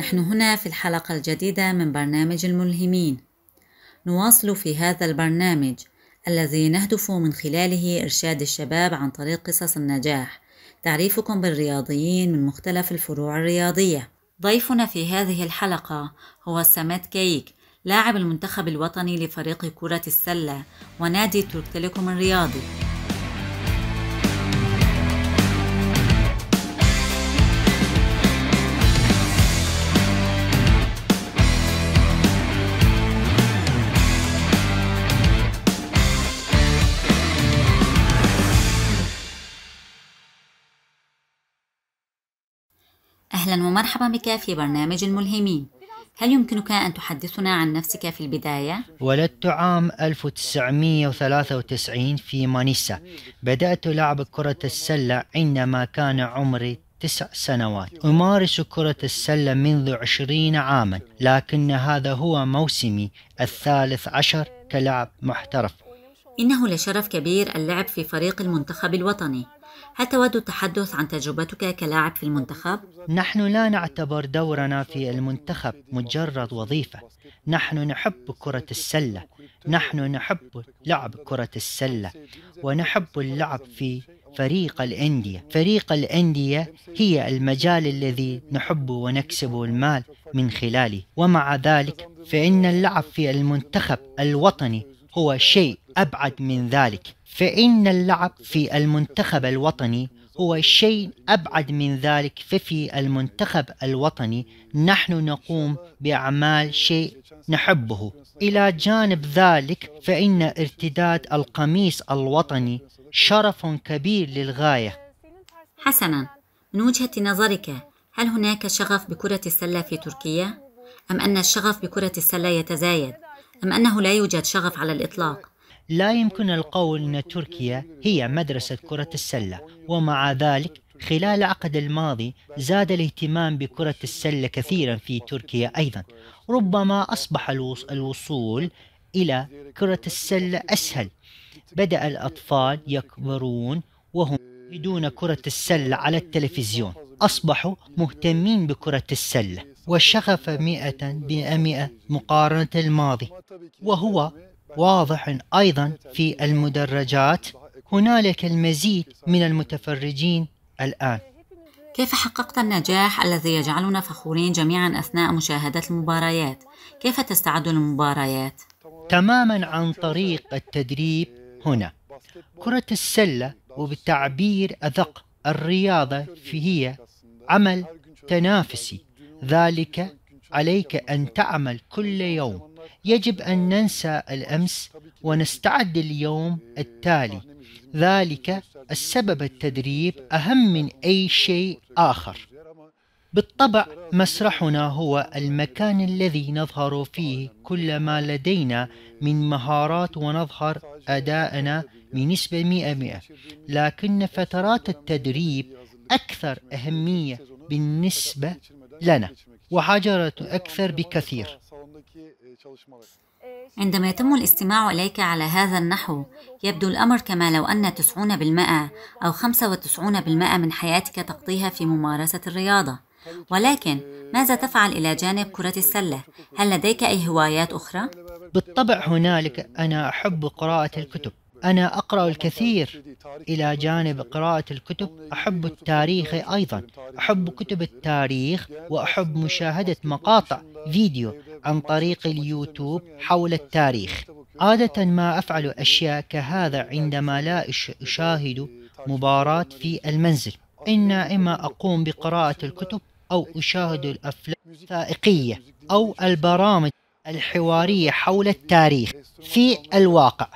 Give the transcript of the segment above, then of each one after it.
نحن هنا في الحلقة الجديدة من برنامج الملهمين نواصل في هذا البرنامج الذي نهدف من خلاله إرشاد الشباب عن طريق قصص النجاح تعريفكم بالرياضيين من مختلف الفروع الرياضية ضيفنا في هذه الحلقة هو سامات كيك لاعب المنتخب الوطني لفريق كرة السلة ونادي ترك تيليكوم الرياضي أهلا ومرحبا بك في برنامج الملهمين هل يمكنك أن تحدثنا عن نفسك في البداية؟ ولدت عام 1993 في مانيسا بدأت لعب كرة السلة عندما كان عمري تسع سنوات أمارس كرة السلة منذ عشرين عاما لكن هذا هو موسمي الثالث عشر كلاعب محترف إنه لشرف كبير اللعب في فريق المنتخب الوطني هل تود التحدث عن تجربتك كلاعب في المنتخب؟ نحن لا نعتبر دورنا في المنتخب مجرد وظيفة نحن نحب كرة السلة نحن نحب لعب كرة السلة ونحب اللعب في فريق الأندية فريق الأندية هي المجال الذي نحب ونكسب المال من خلاله ومع ذلك فإن اللعب في المنتخب الوطني هو شيء أبعد من ذلك فإن اللعب في المنتخب الوطني هو شيء أبعد من ذلك ففي المنتخب الوطني نحن نقوم بأعمال شيء نحبه إلى جانب ذلك فإن ارتداد القميص الوطني شرف كبير للغاية حسنا من وجهة نظرك هل هناك شغف بكرة السلة في تركيا؟ أم أن الشغف بكرة السلة يتزايد؟ أم أنه لا يوجد شغف على الإطلاق؟ لا يمكن القول أن تركيا هي مدرسة كرة السلة ومع ذلك خلال العقد الماضي زاد الاهتمام بكرة السلة كثيرا في تركيا أيضا ربما أصبح الوصول إلى كرة السلة أسهل بدأ الأطفال يكبرون وهم يشاهدون كرة السلة على التلفزيون أصبحوا مهتمين بكرة السلة والشغف مئة بمئة مقارنة الماضي وهو واضح أيضا في المدرجات هنالك المزيد من المتفرجين الآن كيف حققت النجاح الذي يجعلنا فخورين جميعا أثناء مشاهدة المباريات؟ كيف تستعد للمباريات؟ تماما عن طريق التدريب هنا كرة السلة وبالتعبير أدق الرياضة هي عمل تنافسي ذلك عليك أن تعمل كل يوم يجب أن ننسى الأمس ونستعد اليوم التالي ذلك السبب التدريب أهم من أي شيء آخر بالطبع مسرحنا هو المكان الذي نظهر فيه كل ما لدينا من مهارات ونظهر أداءنا بنسبة 100% لكن فترات التدريب أكثر أهمية بالنسبة لنا وحجرة أكثر بكثير e, عندما يتم الاستماع إليك على هذا النحو يبدو الأمر كما لو أن 90% أو 95% من حياتك تقضيها في ممارسة الرياضة ولكن ماذا تفعل إلى جانب كرة السلة؟ هل لديك أي هوايات أخرى؟ بالطبع هنالك أنا أحب قراءة الكتب أنا أقرأ الكثير إلى جانب قراءة الكتب أحب التاريخ أيضا أحب كتب التاريخ وأحب مشاهدة مقاطع فيديو عن طريق اليوتيوب حول التاريخ عادة ما أفعل أشياء كهذا عندما لا أشاهد مباراة في المنزل إن إما أقوم بقراءة الكتب أو أشاهد الأفلام الوثائقية أو البرامج الحوارية حول التاريخ في الواقع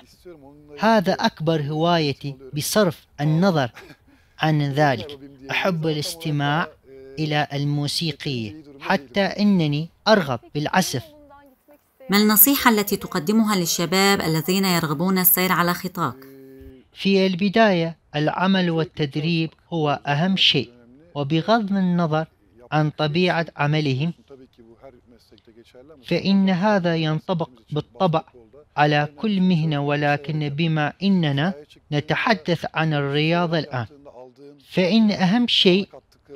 هذا أكبر هوايتي بصرف النظر عن ذلك أحب الاستماع إلى الموسيقية حتى أنني أرغب بالعزف ما النصيحة التي تقدمها للشباب الذين يرغبون السير على خطاك؟ في البداية العمل والتدريب هو أهم شيء وبغض النظر عن طبيعة عملهم فإن هذا ينطبق بالطبع على كل مهنة ولكن بما إننا نتحدث عن الرياضة الآن فإن أهم شيء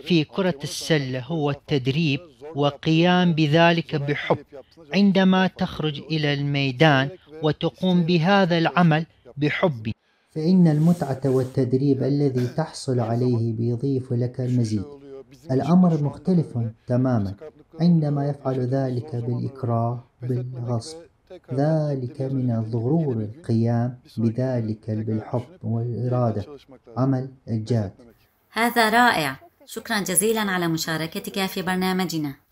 في كرة السلة هو التدريب وقيام بذلك بحب عندما تخرج إلى الميدان وتقوم بهذا العمل بحب فإن المتعة والتدريب الذي تحصل عليه بيضيف لك المزيد الأمر مختلف تماما عندما يفعل ذلك بالإكراه بالغصب ذلك من ضرور القيام بذلك بالحب والإرادة عمل الجاد هذا رائع شكرا جزيلا على مشاركتك في برنامجنا